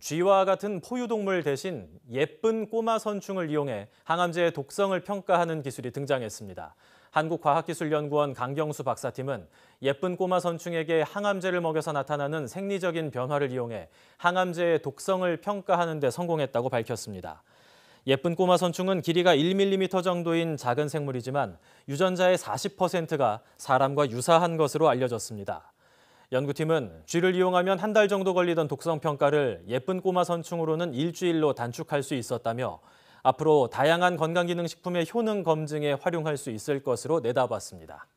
쥐와 같은 포유동물 대신 예쁜 꼬마 선충을 이용해 항암제의 독성을 평가하는 기술이 등장했습니다. 한국과학기술연구원 강경수 박사팀은 예쁜 꼬마 선충에게 항암제를 먹여서 나타나는 생리적인 변화를 이용해 항암제의 독성을 평가하는 데 성공했다고 밝혔습니다. 예쁜 꼬마 선충은 길이가 1mm 정도인 작은 생물이지만 유전자의 40%가 사람과 유사한 것으로 알려졌습니다. 연구팀은 쥐를 이용하면 한 달 정도 걸리던 독성 평가를 예쁜 꼬마 선충으로는 일주일로 단축할 수 있었다며 앞으로 다양한 건강기능식품의 효능 검증에 활용할 수 있을 것으로 내다봤습니다.